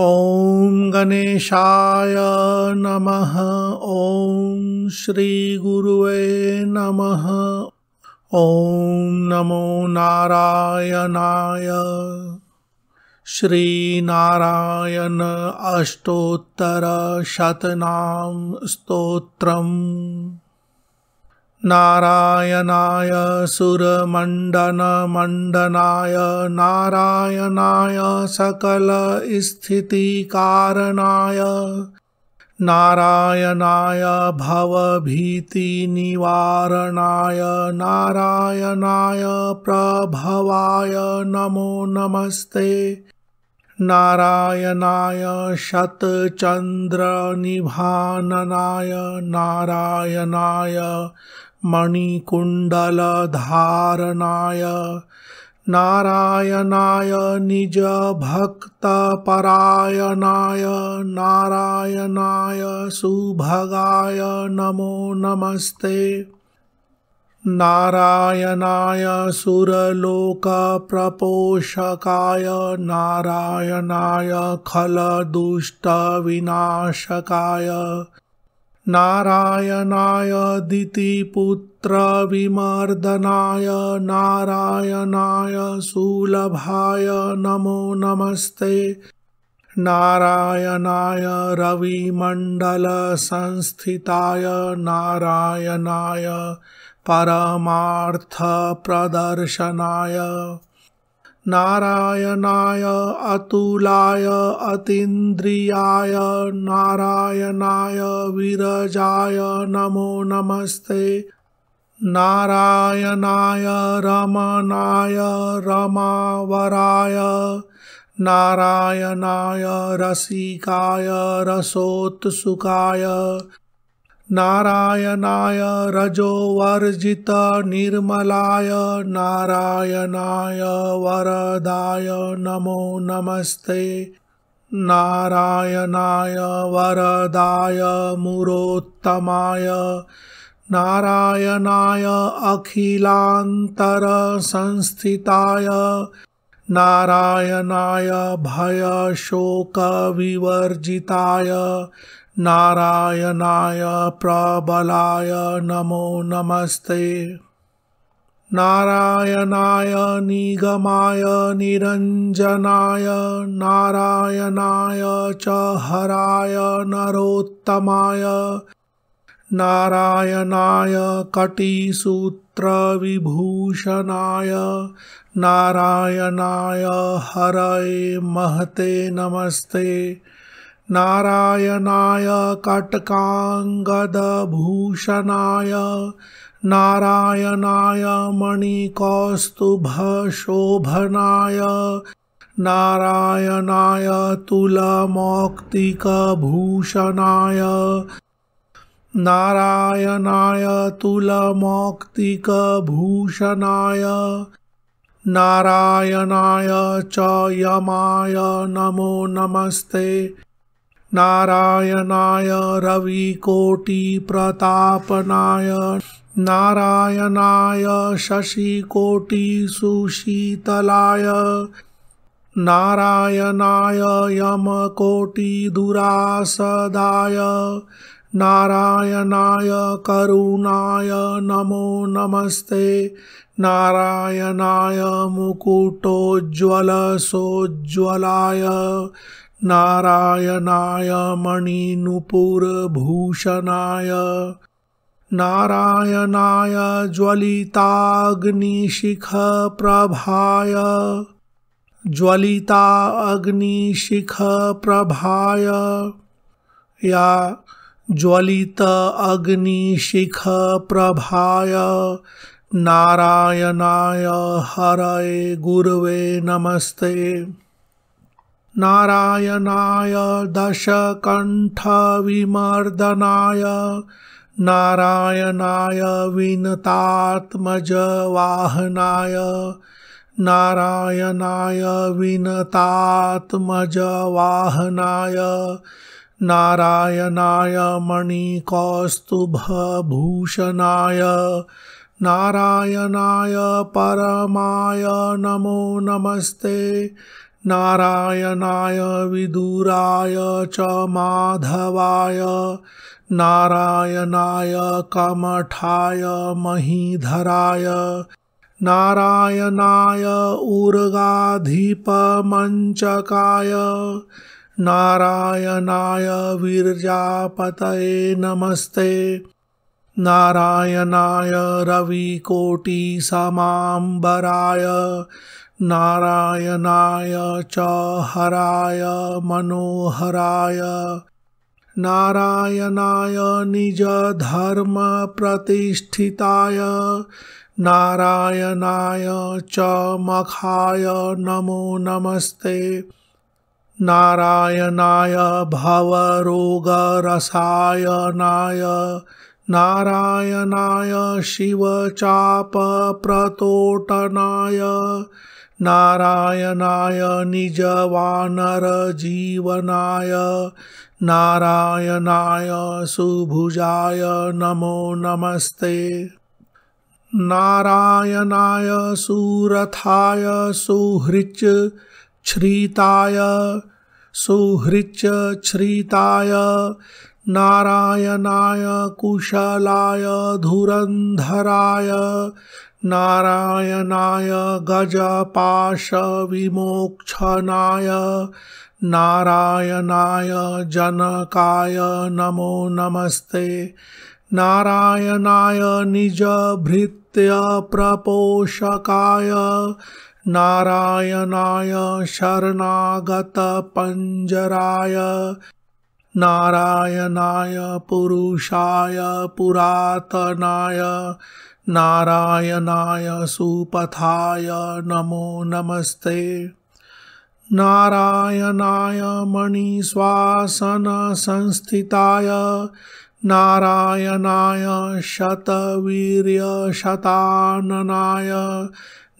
ॐ गणेशाय नमः ॐ श्रीगुरुवे नमः ॐ नमो नारायणाय श्रीनारायण अष्टोत्तरशतनां स्तोत्रम् नारायणाय सुरमण्डनमण्डनाय नारायणाय सकलस्थितिकारणाय नारायणाय भवभीतिनिवारणाय नारायणाय प्रभवाय नमो नमस्ते नारायणाय शतचन्द्रनिभाननाय नारायणाय मणिकुण्डलधारणाय नारायणाय निजभक्तपरायणाय नारायणाय सुभगाय नमो नमस्ते नारायणाय सुरलोकप्रपोषकाय नारायणाय खलदुष्टविनाशकाय नारायणाय विमर्दनाय नारायणाय सुलभाय नमो नमस्ते नारायणाय रविमण्डलसंस्थिताय नारायणाय प्रदर्शनाय नारायणाय अतुलाय अतीन्द्रियाय नारायणाय विरजाय नमो नमस्ते नारायणाय रमणाय रमावराय नारायणाय रसिकाय रसोत्सुकाय नारायणाय रजोवर्जिता निर्मलाय नारायणाय वरदाय नमो नमस्ते नारायणाय वरदाय मुरोत्तमाय नारायणाय संस्थिताय नारायणाय विवर्जिताय नारायणाय प्रबलाय नमो नमस्ते नारायणाय निगमाय निरञ्जनाय नारायणाय च हराय नरोत्तमाय नारायणाय कटिसूत्रविभूषणाय नारायणाय हरये महते नमस्ते नारायणाय कटकाङ्गदभूषणाय नारायणाय मणिकौस्तुभशोभनाय नारायणाय तुलमौक्तिकभूषणाय नारायणाय तुलमौक्तिकभूषणाय नारायणाय च यमाय नमो नमस्ते नारायणाय रविकोटिप्रतापनाय नारायणाय शशिकोटिसुशीतलाय नारायणाय यमकोटिदुरासदाय नारायणाय करुणाय नमो नमस्ते नारायणाय मुकुटोज्ज्वलसोज्ज्वलाय नारायणाय मणिनुपुरभूषणाय नारायणाय ज्वलिताग्निशिखप्रभाय ज्वलिता अग्निशिखप्रभाय या ज्वलित अग्निशिखप्रभाय नारायणाय हरये गुरवे नमस्ते नारायणाय दशकण्ठविमर्दनाय नारायणाय विनतात्मजवाहनाय नारायणाय विनतात्मजवाहनाय नारायणाय मणिकौस्तुभभूषणाय नारायणाय परमाय नमो नमस्ते नारायणाय विदुराय च माधवाय नारायणाय कमठाय महीधराय नारायणाय उर्गाधिपमञ्चकाय नारायणाय विरजापतये नमस्ते नारायणाय रविकोटिसमाम्बराय नारायणाय च हराय मनोहराय नारायणाय निजधर्मप्रतिष्ठिताय नारायणाय च मखाय नमो नमस्ते नारायणाय भवरोगरसायनाय नारायणाय शिवचापप्रतोटनाय नारायणाय निजवानरजीवनाय नारायणाय सुभुजाय नमो नमस्ते नारायणाय सुरथाय सुहृच श्रीताय सुहृच श्रीताय नारायणाय कुशलाय धुरन्धराय नारायणाय गजपाशविमोक्षनाय नारायणाय जनकाय नमो नमस्ते नारायणाय निजभृत्यप्रपोषकाय नारायणाय शरणागतपञ्जराय नारायणाय पुरुषाय पुरातनाय नारायणाय सुपथाय नमो नमस्ते नारायणाय मणिश्वासनसंस्थिताय नारायणाय शतवीर्यशताननाय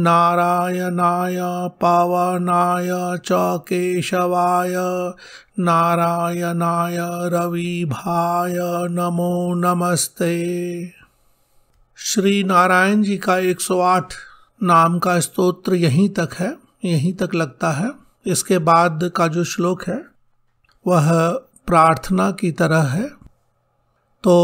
नारायणाय पावनाय च केशवाय नारायणाय रविभाय नमो नमस्ते श्री नारायण जी का 108 नाम का स्तोत्र यहीं तक है यहीं तक लगता है इसके बाद का जो श्लोक है वह प्रार्थना की तरह है तो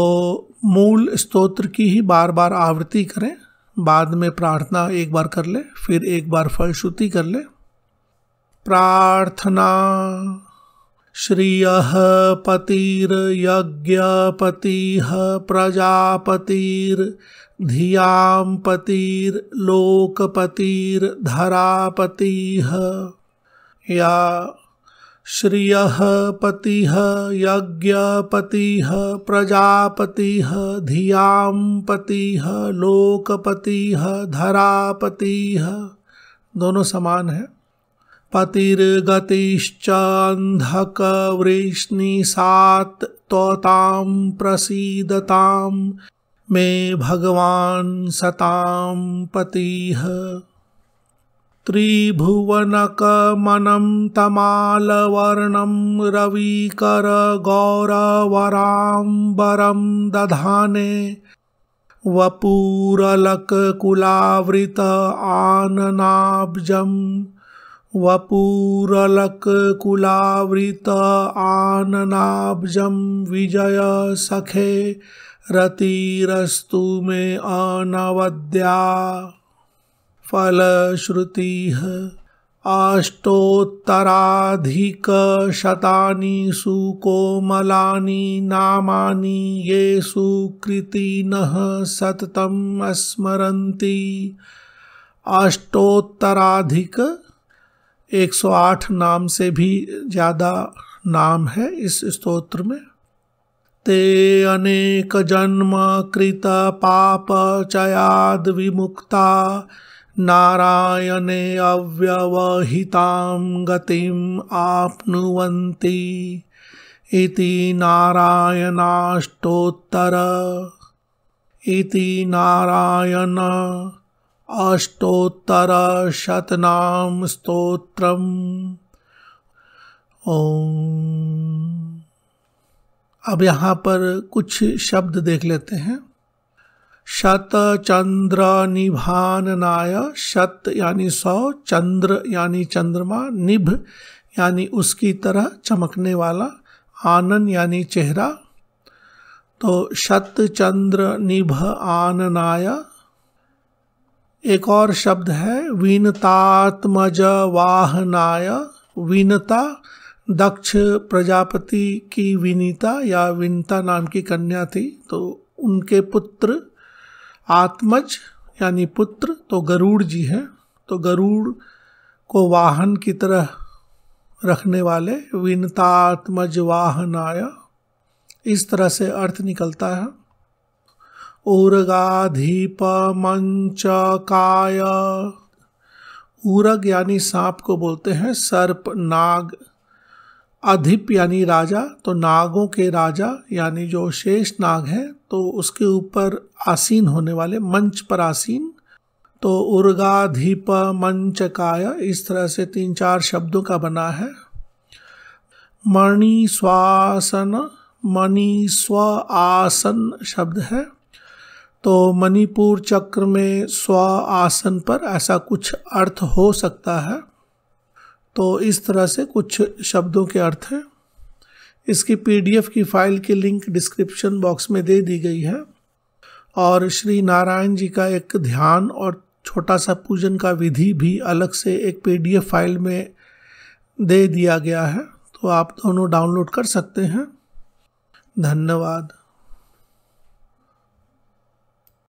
मूल स्तोत्र की ही बार बार आवृत्ति करें बाद में प्रार्थना एक बार कर ले फिर एक बार फलश्रुति कर ले प्रार्थना श्रिय पतिर लोकपतिर धरापति या श्रिय पति यज्ञपति प्रजापति धियां पति लोकपति धरापति दोनों समान है पतिर्गतिश्च सात तोतां प्रसीदतां मे भगवान् सतां पतिः त्रिभुवनकमनं तमालवर्णं रविकरगौरवराम्बरं दधाने वपूरलककुलावृत आननाब्जं वपूरलककुलावृत आननाब्जं सखे रतिरस्तु मे अनवद्या फलश्रुतिः अष्टोत्तराधिकशतानि सुकोमलानि नामानि ये सुकृतीनः सततम् स्मरन्ति अष्टोत्तराधिक एक सौ आठ नाम से भी ज़्यादा नाम है इस स्तोत्र में ते अनेक जन्म कृत पाप चयाद विमुक्ता नारायणे अव्यवहितां गतिम् आप्नुवन्ति इति नारायणाष्टोत्तर इति नारायण अष्टोत्तरशतनां स्तोत्रम् स्त्रोत्र अब यहाँ पर कुछ शब्द देख लेते हैं शत चंद्र निभाननाय शत यानी सौ चंद्र यानी चंद्रमा निभ यानी उसकी तरह चमकने वाला आनन यानी चेहरा तो शत चंद्र निभ आननाय एक और शब्द है वीनतात्मज वाहनाय वीनता दक्ष प्रजापति की विनीता या विनता नाम की कन्या थी तो उनके पुत्र आत्मज यानी पुत्र तो गरुड़ जी हैं तो गरुड़ को वाहन की तरह रखने वाले विनतात्मज आया इस तरह से अर्थ निकलता है उर्गाधीप मंच काय उरग यानी सांप को बोलते हैं सर्प नाग अधिप यानी राजा तो नागों के राजा यानी जो शेष नाग है तो उसके ऊपर आसीन होने वाले मंच पर आसीन तो उर्गाधिप काय इस तरह से तीन चार शब्दों का बना है मणि स्वासन मणि स्व आसन शब्द है तो मणिपुर चक्र में स्व आसन पर ऐसा कुछ अर्थ हो सकता है तो इस तरह से कुछ शब्दों के अर्थ हैं इसकी पीडीएफ की फ़ाइल की लिंक डिस्क्रिप्शन बॉक्स में दे दी गई है और श्री नारायण जी का एक ध्यान और छोटा सा पूजन का विधि भी अलग से एक पीडीएफ फाइल में दे दिया गया है तो आप दोनों डाउनलोड कर सकते हैं धन्यवाद